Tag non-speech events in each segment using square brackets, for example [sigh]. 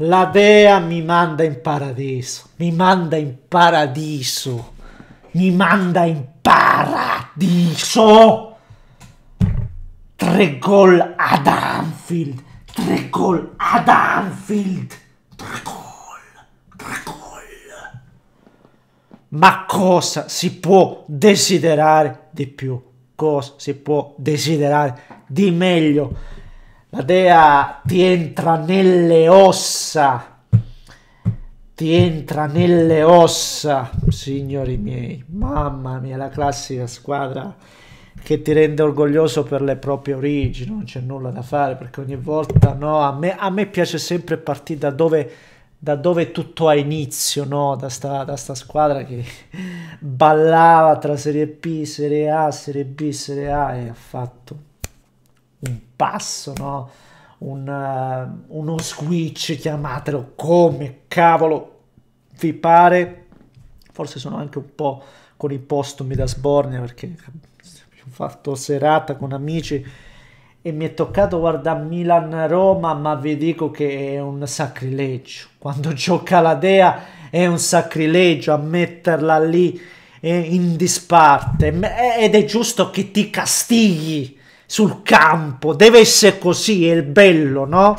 La dea mi manda in paradiso, mi manda in paradiso, mi manda in paradiso. Tre gol ad Anfield, tre gol ad Anfield, tre gol, tre gol. Ma cosa si può desiderare di più? Cosa si può desiderare di meglio? La dea ti entra nelle ossa, ti entra nelle ossa, signori miei. Mamma mia, la classica squadra che ti rende orgoglioso per le proprie origini, non c'è nulla da fare perché ogni volta, no, a me, a me piace sempre partire da dove da dove tutto ha inizio, no? da, sta, da sta squadra che ballava tra Serie B, Serie A, Serie B, Serie A e ha fatto un passo, no? Un, uh, uno switch, chiamatelo come cavolo vi pare. Forse sono anche un po' con i postumi da sbornia perché ho fatto serata con amici e mi è toccato guardare Milan-Roma, ma vi dico che è un sacrilegio. Quando gioca la Dea è un sacrilegio a metterla lì in disparte ed è giusto che ti castighi sul campo, deve essere così, è il bello, no?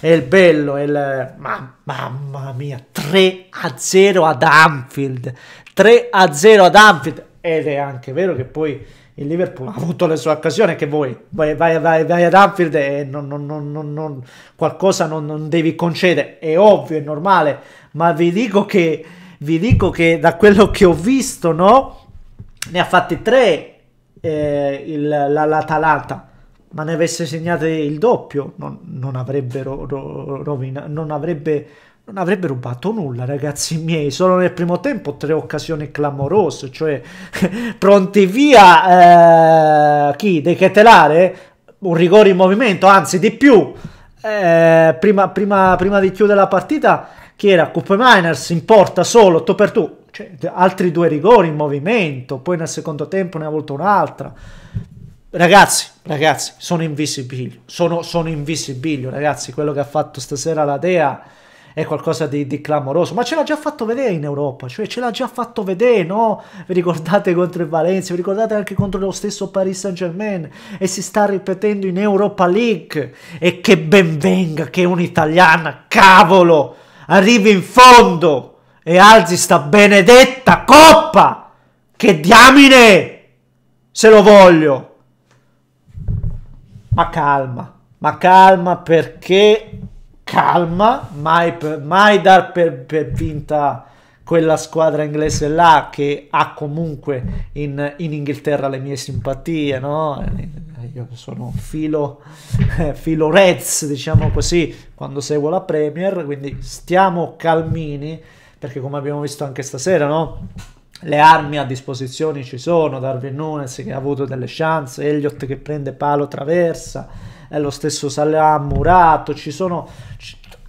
È il bello, è il... Ma, mamma mia, 3 a 0 ad Anfield, 3 a 0 ad Anfield, ed è anche vero che poi il Liverpool ha avuto le sue occasioni che voi vai, vai, vai, vai ad Anfield e non, non, non, qualcosa non, devi concedere, è ovvio, è normale, ma vi dico che, vi dico che da quello che ho visto, no? Ne ha fatti 3 eh, il, la, l'Atalanta, ma ne avesse segnate il doppio, non, non avrebbero ro, rovina, non avrebbe, non avrebbe rubato nulla, ragazzi miei. Solo nel primo tempo tre occasioni clamorose, cioè [laughs] pronti via eh, chi? De Chetelare? Un rigore in movimento, anzi di più. Eh, prima, prima, prima, di chiudere la partita, chi era Cup Miners in porta solo, tu per tu, cioè, altri due rigori in movimento, poi nel secondo tempo ne ha avuto un'altra. Ragazzi, ragazzi, sono invisibilio, sono, sono invisibilio, ragazzi, quello che ha fatto stasera la Dea è qualcosa di, di clamoroso, ma ce l'ha già fatto vedere in Europa, cioè ce l'ha già fatto vedere, no? Vi ricordate contro il Valencia, vi ricordate anche contro lo stesso Paris Saint Germain e si sta ripetendo in Europa League e che venga che un'italiana, cavolo, arrivi in fondo! e alzi sta benedetta coppa! Che diamine! Se lo voglio! Ma calma, ma calma perché calma, mai, per, mai dar per, per vinta quella squadra inglese là che ha comunque in, in Inghilterra le mie simpatie, no? Io sono filo, [laughs] filo Reds, diciamo così, quando seguo la Premier, quindi stiamo calmini perché come abbiamo visto anche stasera, no? Le armi a disposizione ci sono, Darwin Nunes che ha avuto delle chance, Elliott che prende palo traversa, è eh, lo stesso Salah Murato, ci sono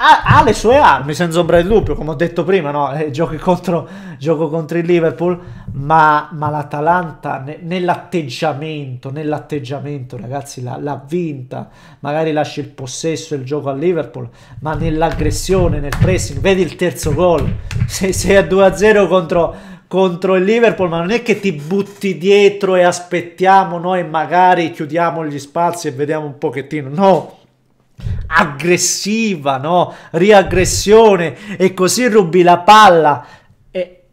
ha, ha, le sue armi, senza ombra di dubbio, come ho detto prima, no? eh, contro, gioco contro il Liverpool, ma, ma l'Atalanta ne, nell'atteggiamento, nell'atteggiamento ragazzi l'ha, l'ha vinta, magari lascia il possesso e il gioco al Liverpool, ma nell'aggressione, nel pressing, vedi il terzo gol, sei, sei a 2-0 contro, contro il Liverpool, ma non è che ti butti dietro e aspettiamo noi magari chiudiamo gli spazi e vediamo un pochettino, no, aggressiva, no? Riaggressione e così rubi la palla e, e,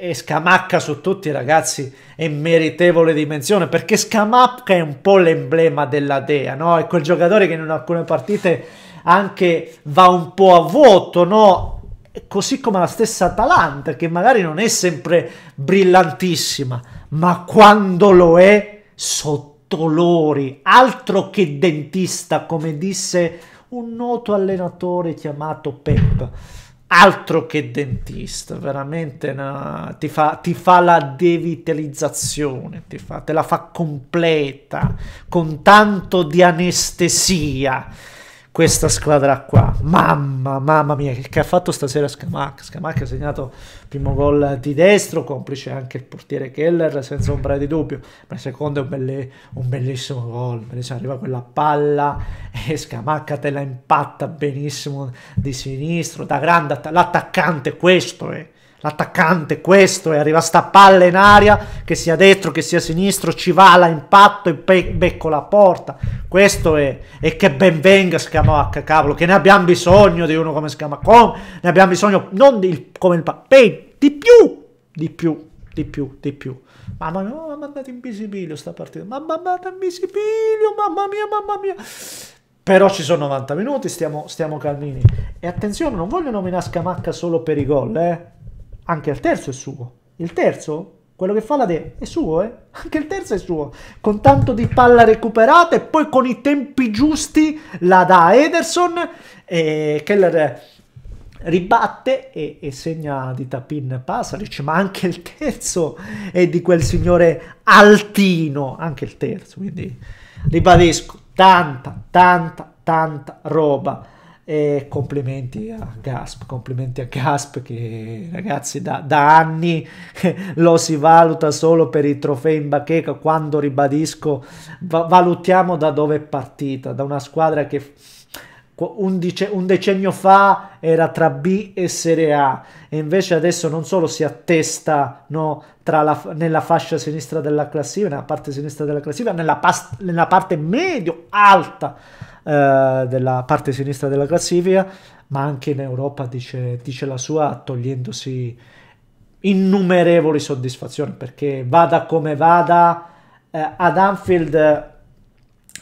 e, e, Scamacca su tutti ragazzi è meritevole dimensione perché Scamacca è un po' l'emblema della Dea, no? È quel giocatore che in alcune partite anche va un po' a vuoto, no? Così come la stessa Atalanta che magari non è sempre brillantissima, ma quando lo è sotto dolori, altro che dentista, come disse un noto allenatore chiamato Pep. Altro che dentista, veramente una... ti, fa, ti, fa, la devitalizzazione, ti fa, te la fa completa, con tanto di anestesia questa squadra qua. Mamma, mamma mia, che, ha fatto stasera Scamac. Scamac ha segnato il primo gol di destro, complice anche il portiere Keller, senza ombra di dubbio. Ma il secondo è un, belle, un bellissimo gol. Arriva quella palla e Scamac te la impatta benissimo di sinistro, da grande. L'attaccante, questo è. Eh. L'attaccante, questo, e arriva sta palla in aria, che sia destro, che sia sinistro, ci va l'impatto e pe- becco la porta. Questo è, e che ben venga Scamacca ah, cavolo, che ne abbiamo bisogno di uno come Scamacca ne abbiamo bisogno, non di, come il Pappei, di più, di più, di più, di più. Mamma mia, oh, mi ha mandato in visibilio sta partita, ma mi ha mandato in visibilio, mamma mia, mamma mia però ci sono 90 minuti, stiamo, stiamo, calmini. E attenzione, non voglio nominare Scamacca solo per i gol, eh? anche il terzo è suo. Il terzo, quello che fa la De, è suo, eh? [laughs] Anche il terzo è suo. Con tanto di palla recuperata e poi con i tempi giusti la dà Ederson e Keller ribatte e, e, segna di tapin Pasaric, ma anche il terzo è di quel signore altino, anche il terzo, quindi ribadisco, tanta, tanta, tanta roba. E complimenti a Gasp, complimenti a Gasp che ragazzi da, da anni [laughs] lo si valuta solo per i trofei in bacheca quando ribadisco va valutiamo da dove è partita, da una squadra che un, un, decennio fa era tra B e Serie A e invece adesso non solo si attesta no, la, nella fascia sinistra della classifica, nella parte sinistra della classifica, nella, nella parte medio-alta eh, della parte sinistra della classifica, ma anche in Europa dice, dice la sua togliendosi innumerevoli soddisfazioni perché vada come vada eh, ad Anfield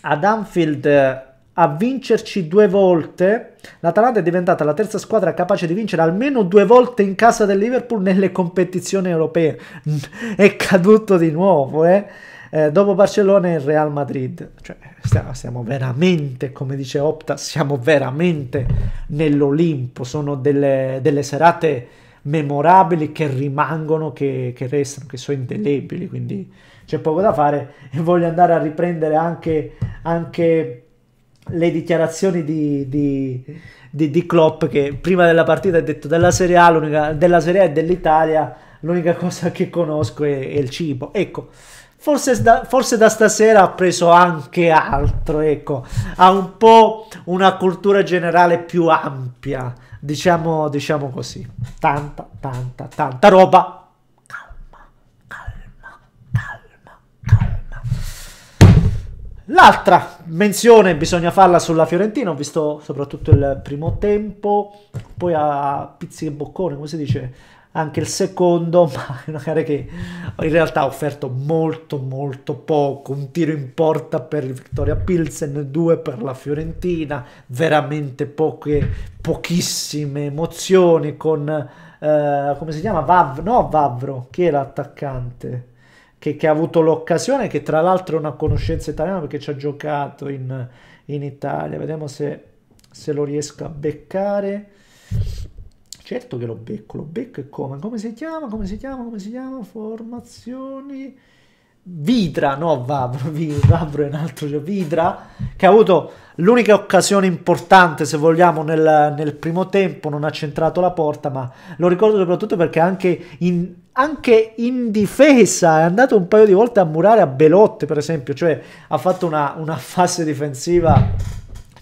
ad Anfield eh, a vincerci due volte l'Atalanta è diventata la terza squadra capace di vincere almeno due volte in casa del Liverpool nelle competizioni europee [laughs] è caduto di nuovo eh eh, dopo Barcellona e il Real Madrid. Cioè, stiamo, stiamo veramente, come dice Opta, siamo veramente nell'Olimpo. Sono delle, delle, serate memorabili che rimangono, che, che restano, che sono indelebili, quindi c'è poco da fare e voglio andare a riprendere anche, anche le dichiarazioni di, di, di, di, Klopp che prima della partita ha detto della Serie A, della Serie A e dell'Italia l'unica cosa che conosco è, è il cibo. Ecco, Forse da, forse da, stasera ha preso anche altro, ecco, ha un po' una cultura generale più ampia, diciamo, diciamo così. Tanta, tanta, tanta roba. Calma, calma, calma, L'altra menzione bisogna farla sulla Fiorentina, ho visto soprattutto il primo tempo, poi a pizzi e boccone, come si dice? anche il secondo, [laughs] ma è una gara che in realtà ha offerto molto molto poco, un tiro in porta per il Vittoria Pilsen, due per la Fiorentina, veramente poche, pochissime emozioni con, eh, come si chiama, Vav, no Vavro, chi è l'attaccante? Che, che, ha avuto l'occasione, che tra l'altro è una conoscenza italiana perché ci ha giocato in, in Italia, vediamo se, se lo riesco a beccare. Certo che lo becco, lo becco e come? Come si chiama? Come si chiama? Come si chiama? Formazioni... Vidra, no Vavro, [laughs] Vavro è un altro, cioè Vidra, che ha avuto l'unica occasione importante, se vogliamo, nel, nel, primo tempo, non ha centrato la porta, ma lo ricordo soprattutto perché anche in, anche in difesa è andato un paio di volte a murare a Belotte, per esempio, cioè ha fatto una, una fase difensiva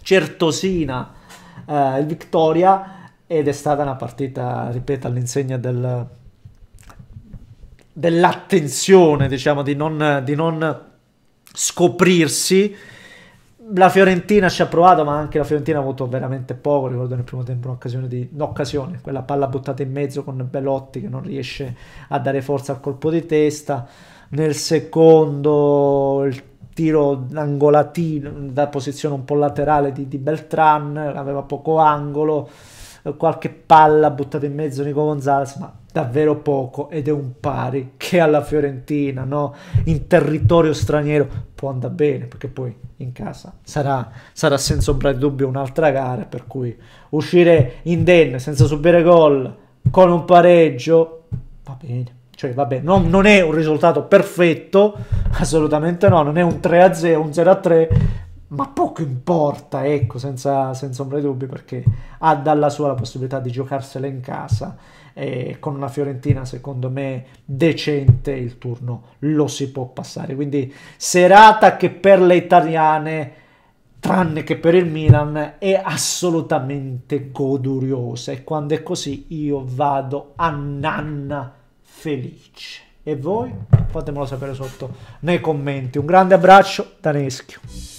certosina eh, il Victoria, ed è stata una partita, ripeto, all'insegna del, dell'attenzione, diciamo, di non, di non scoprirsi. La Fiorentina ci ha provato, ma anche la Fiorentina ha avuto veramente poco. Ricordo nel primo tempo un'occasione di un'occasione, quella palla buttata in mezzo con Belotti che non riesce a dare forza al colpo di testa. Nel secondo il tiro angolatino da posizione un po' laterale di, di Beltran, aveva poco angolo eh, qualche palla buttata in mezzo Nico Gonzalez, ma davvero poco ed è un pari che alla Fiorentina, no? in territorio straniero, può andare bene perché poi in casa sarà, sarà senza ombra di dubbio un'altra gara, per cui uscire indenne senza subire gol con un pareggio va bene. Cioè, vabbè, non, non è un risultato perfetto, assolutamente no, non è un 3-0, un 0-3, ma poco importa, ecco, senza, senza ombra di dubbio, perché ha dalla sua la possibilità di giocarsela in casa e con una Fiorentina, secondo me, decente il turno lo si può passare. Quindi serata che per le italiane, tranne che per il Milan, è assolutamente goduriosa e quando è così io vado a nanna felice. E voi? Fatemelo sapere sotto nei commenti. Un grande abbraccio da Neschio.